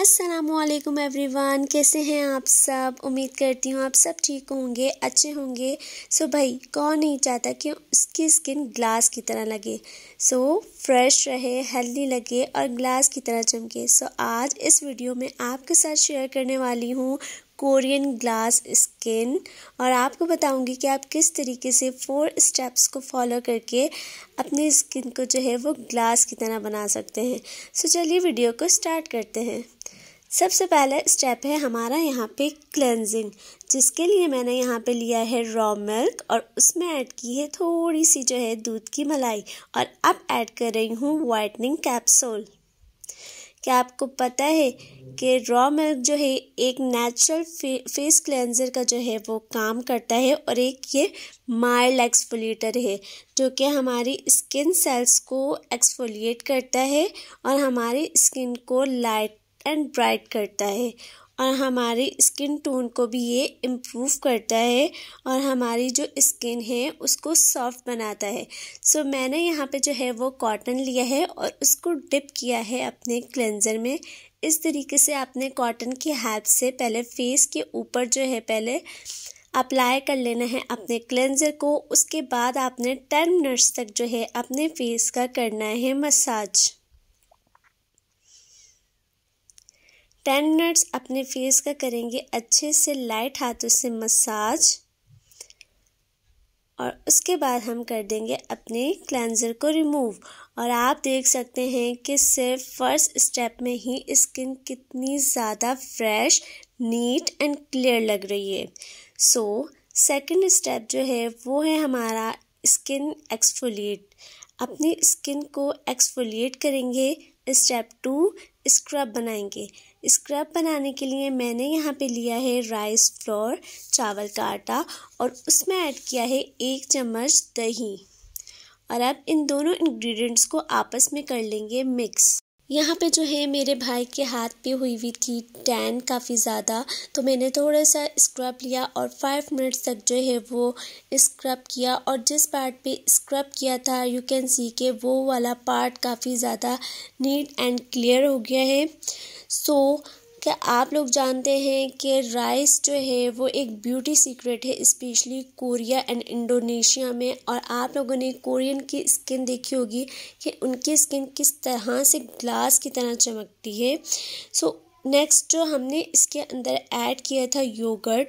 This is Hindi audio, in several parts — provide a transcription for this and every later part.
असलम एवरीवान कैसे हैं आप सब उम्मीद करती हूँ आप सब ठीक होंगे अच्छे होंगे सो so भाई कौन नहीं चाहता कि उसकी स्किन ग्लास की तरह लगे सो so, फ्रेश रहे हेल्दी लगे और ग्लास की तरह चमके सो so, आज इस वीडियो में आपके साथ शेयर करने वाली हूँ कोरियन ग्लास स्किन और आपको बताऊंगी कि आप किस तरीके से फोर स्टेप्स को फॉलो करके अपनी स्किन को जो है वो ग्लास की तरह बना सकते हैं सो चलिए वीडियो को स्टार्ट करते हैं सबसे पहला स्टेप है हमारा यहाँ पे क्लेंजिंग जिसके लिए मैंने यहाँ पे लिया है रॉ मिल्क और उसमें ऐड की है थोड़ी सी जो है दूध की मलाई और अब ऐड कर रही हूँ वाइटनिंग कैप्सूल क्या आपको पता है कि रॉ मिल्क जो है एक नेचुरल फे, फेस क्लेंजर का जो है वो काम करता है और एक ये माइल्ड एक्सफोलिएटर है जो कि हमारी स्किन सेल्स को एक्सफोलिएट करता है और हमारी स्किन को लाइट एंड ब्राइट करता है और हमारी स्किन टोन को भी ये इम्प्रूव करता है और हमारी जो स्किन है उसको सॉफ्ट बनाता है सो so, मैंने यहाँ पे जो है वो कॉटन लिया है और उसको डिप किया है अपने क्लेंज़र में इस तरीके से आपने कॉटन की हेल्प से पहले फेस के ऊपर जो है पहले अप्लाई कर लेना है अपने क्लेंजर को उसके बाद आपने टेन मिनट्स तक जो है अपने फेस का करना है मसाज टेन मिनट्स अपने फेस का करेंगे अच्छे से लाइट हाथों से मसाज और उसके बाद हम कर देंगे अपने क्लेंजर को रिमूव और आप देख सकते हैं कि सिर्फ फर्स्ट स्टेप में ही स्किन कितनी ज़्यादा फ्रेश नीट एंड क्लियर लग रही है सो सेकंड स्टेप जो है वो है हमारा स्किन एक्सफोलिएट अपनी स्किन को एक्सफोलिएट करेंगे स्टेप टू स्क्रब बनाएंगे स्क्रब बनाने के लिए मैंने यहाँ पे लिया है राइस फ्लोर चावल का आटा और उसमें ऐड किया है एक चम्मच दही और अब इन दोनों इंग्रेडिएंट्स को आपस में कर लेंगे मिक्स यहाँ पे जो है मेरे भाई के हाथ पे हुई हुई थी टैन काफ़ी ज़्यादा तो मैंने थोड़ा सा स्क्रब लिया और फाइव मिनट्स तक जो है वो स्क्रब किया और जिस पार्ट पे स्क्रब किया था यू कैन सी के वो वाला पार्ट काफ़ी ज़्यादा नीट एंड क्लियर हो गया है सो so, क्या आप लोग जानते हैं कि राइस जो है वो एक ब्यूटी सीक्रेट है स्पेशली कोरिया एंड इंडोनेशिया में और आप लोगों ने कोरियन की स्किन देखी होगी कि उनकी स्किन किस तरह से ग्लास की तरह चमकती है सो so, नेक्स्ट जो हमने इसके अंदर ऐड किया था योगर्ट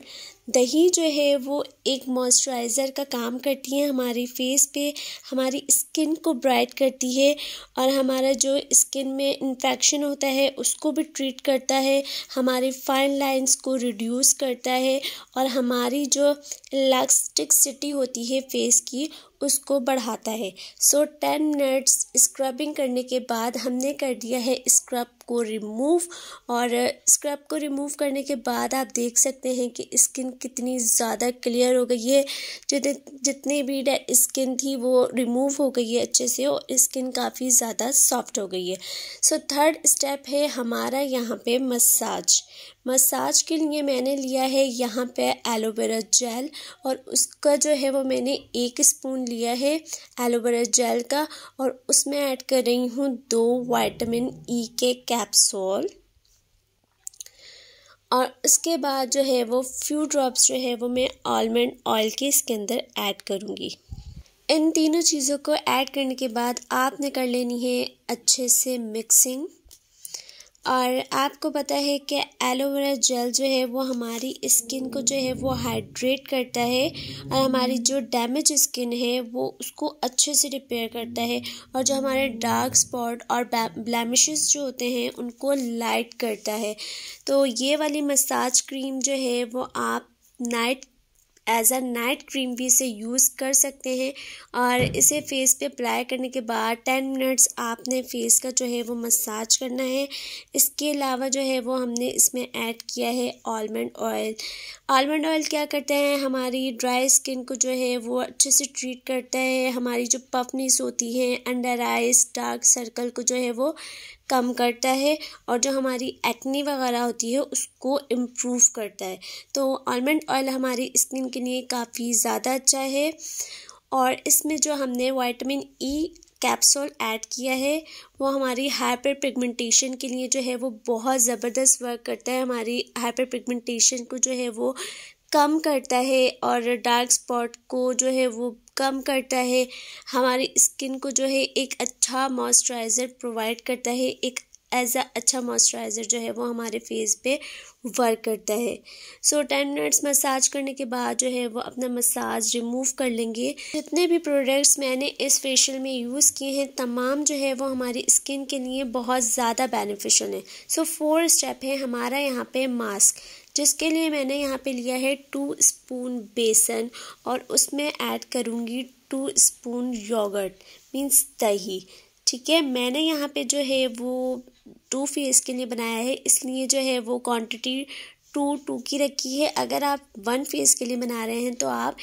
दही जो है वो एक मॉइस्चराइज़र का काम करती है हमारे फेस पे हमारी स्किन को ब्राइट करती है और हमारा जो स्किन में इन्फेक्शन होता है उसको भी ट्रीट करता है हमारे फाइन लाइंस को रिड्यूस करता है और हमारी जो सिटी होती है फेस की उसको बढ़ाता है सो टेन मिनट्स स्क्रबिंग करने के बाद हमने कर दिया है स्क्रब को रिमूव और स्क्रब को रिमूव करने के बाद आप देख सकते हैं कि स्किन कितनी ज़्यादा क्लियर हो गई है जितने जितनी भी स्किन थी वो रिमूव हो गई है अच्छे से और स्किन काफ़ी ज़्यादा सॉफ्ट हो गई है सो थर्ड स्टेप है हमारा यहाँ पे मसाज मसाज के लिए मैंने लिया है यहाँ पे एलोवेरा जेल और उसका जो है वो मैंने एक स्पून लिया है एलोवेरा जेल का और उसमें ऐड कर रही हूँ दो वाइटामिन ई e के कैप्सूल और उसके बाद जो है वो फ्यू ड्रॉप्स जो है वो मैं आलमंड ऑयल के इसके अंदर ऐड करूँगी इन तीनों चीज़ों को ऐड करने के बाद आपने कर लेनी है अच्छे से मिक्सिंग और आपको पता है कि एलोवेरा जेल जो है वो हमारी स्किन को जो है वो हाइड्रेट करता है और हमारी जो डैमेज स्किन है वो उसको अच्छे से रिपेयर करता है और जो हमारे डार्क स्पॉट और ब्लैमिशेस जो होते हैं उनको लाइट करता है तो ये वाली मसाज क्रीम जो है वो आप night as a night cream भी इसे यूज़ कर सकते हैं और इसे फेस पे अप्लाई करने के बाद टेन मिनट्स आपने फेस का जो है वो मसाज करना है इसके अलावा जो है वो हमने इसमें ऐड किया है आलमंड ऑयल आलमंड ऑयल क्या करता है हमारी ड्राई स्किन को जो है वो अच्छे से ट्रीट करता है हमारी जो पफनीस होती हैं अंडर आइज डार्क सर्कल को जो है वो कम करता है और जो हमारी एक्नी वगैरह होती है उसको इम्प्रूव करता है तो आलमंड ऑयल हमारी स्किन के लिए काफ़ी ज़्यादा अच्छा है और इसमें जो हमने वाइटमिन ई कैप्सूल ऐड किया है वो हमारी हाइपर पिगमेंटेशन के लिए जो है वो बहुत ज़बरदस्त वर्क करता है हमारी हाइपर पिगमेंटेशन को जो है वो कम करता है और डार्क स्पॉट को जो है वो कम करता है हमारी स्किन को जो है एक अच्छा मॉइस्चराइज़र प्रोवाइड करता है एक एज अ अच्छा मॉइस्चराइज़र जो है वो हमारे फेस पे वर्क करता है सो टेन मिनट्स मसाज करने के बाद जो है वो अपना मसाज रिमूव कर लेंगे जितने भी प्रोडक्ट्स मैंने इस फेशियल में यूज़ किए हैं तमाम जो है वो हमारी स्किन के लिए बहुत ज़्यादा बेनिफिशियल है सो फोर स्टेप है हमारा यहाँ पे मास्क जिसके लिए मैंने यहाँ पे लिया है टू स्पून बेसन और उसमें ऐड करूँगी टू स्पून योगर्ट मीन्स दही ठीक है मैंने यहाँ पे जो है वो टू फेस के लिए बनाया है इसलिए जो है वो क्वांटिटी टू टू की रखी है अगर आप वन फेस के लिए बना रहे हैं तो आप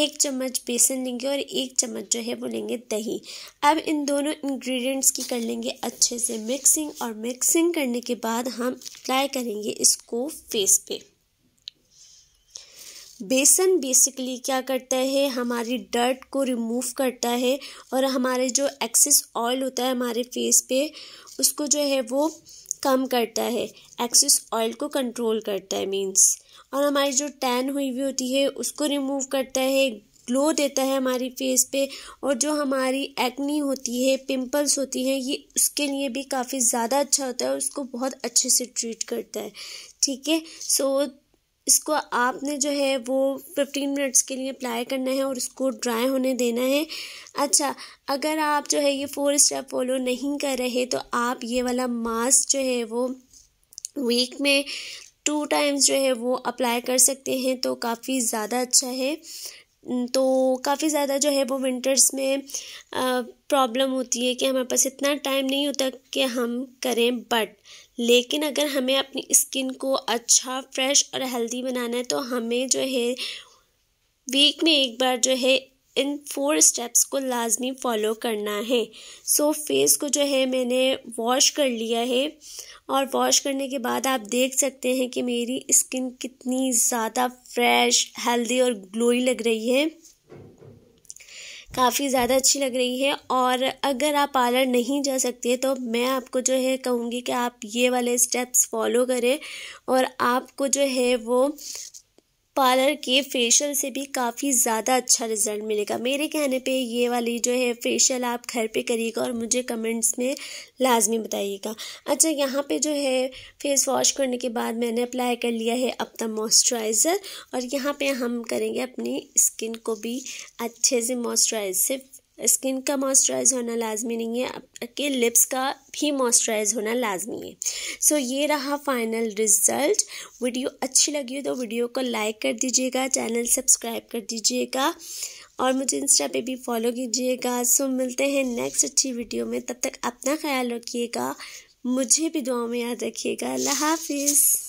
एक चम्मच बेसन लेंगे और एक चम्मच जो है वो लेंगे दही अब इन दोनों इंग्रेडिएंट्स की कर लेंगे अच्छे से मिक्सिंग और मिक्सिंग करने के बाद हम अप्लाई करेंगे इसको फेस पे बेसन बेसिकली क्या करता है हमारी डर्ट को रिमूव करता है और हमारे जो एक्सेस ऑयल होता है हमारे फेस पे उसको जो है वो कम करता है एक्सेस ऑयल को कंट्रोल करता है मीन्स और हमारी जो टैन हुई हुई होती है उसको रिमूव करता है ग्लो देता है हमारी फेस पे और जो हमारी एक्नी होती है पिंपल्स होती हैं ये उसके लिए भी काफ़ी ज़्यादा अच्छा होता है उसको बहुत अच्छे से ट्रीट करता है ठीक है सो इसको आपने जो है वो फिफ्टीन मिनट्स के लिए अप्लाई करना है और इसको ड्राई होने देना है अच्छा अगर आप जो है ये फोर स्टेप फॉलो नहीं कर रहे तो आप ये वाला मास्क जो है वो वीक में टू टाइम्स जो है वो अप्लाई कर सकते हैं तो काफ़ी ज़्यादा अच्छा है तो काफ़ी ज़्यादा जो है वो विंटर्स में प्रॉब्लम होती है कि हमारे पास इतना टाइम नहीं होता कि हम करें बट लेकिन अगर हमें अपनी स्किन को अच्छा फ्रेश और हेल्दी बनाना है तो हमें जो है वीक में एक बार जो है इन फोर स्टेप्स को लाजमी फॉलो करना है सो so, फेस को जो है मैंने वॉश कर लिया है और वॉश करने के बाद आप देख सकते हैं कि मेरी स्किन कितनी ज़्यादा फ्रेश हेल्दी और ग्लोई लग रही है काफ़ी ज़्यादा अच्छी लग रही है और अगर आप पार्लर नहीं जा सकते तो मैं आपको जो है कहूँगी कि आप ये वाले स्टेप्स फॉलो करें और आपको जो है वो पार्लर के फेशियल से भी काफ़ी ज़्यादा अच्छा रिजल्ट मिलेगा मेरे कहने पे ये वाली जो है फेशियल आप घर पे करिएगा और मुझे कमेंट्स में लाजमी बताइएगा अच्छा यहाँ पे जो है फेस वॉश करने के बाद मैंने अप्लाई कर लिया है अपना मॉइस्चराइज़र और यहाँ पे हम करेंगे अपनी स्किन को भी अच्छे से मॉइस्चराइज से स्किन का मॉइस्चराइज होना लाजमी नहीं है आपके लिप्स का भी मॉइस्चराइज होना लाजमी है सो so, ये रहा फाइनल रिज़ल्ट वीडियो अच्छी लगी हो तो वीडियो को लाइक कर दीजिएगा चैनल सब्सक्राइब कर दीजिएगा और मुझे इंस्टा पे भी फॉलो कीजिएगा सो so, मिलते हैं नेक्स्ट अच्छी वीडियो में तब तक अपना ख्याल रखिएगा मुझे भी दुआ में याद रखिएगा अल्लाह हाफिज़